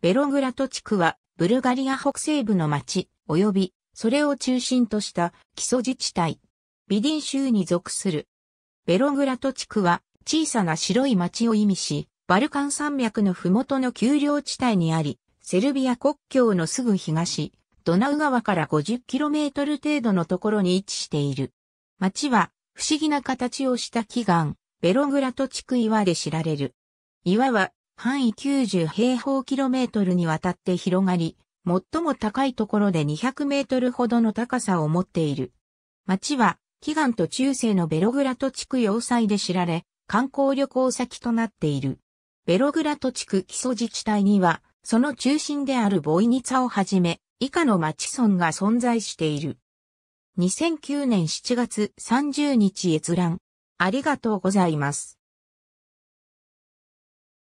ベログラト地区は、ブルガリア北西部の町、及び、それを中心とした基礎自治体、ビディン州に属する。ベログラト地区は、小さな白い町を意味し、バルカン山脈の麓の丘陵地帯にあり、セルビア国境のすぐ東、ドナウ川から 50km 程度のところに位置している。町は不思議な形をした奇岩、ベログラト地区岩で知られる。岩は範囲90平方キロメートルにわたって広がり、最も高いところで200メートルほどの高さを持っている。町は、祈願と中世のベログラト地区要塞で知られ、観光旅行先となっている。ベログラト地区基礎自治体には、その中心であるボイニツァをはじめ、以下の町村が存在している。2009年7月30日閲覧。ありがとうございます。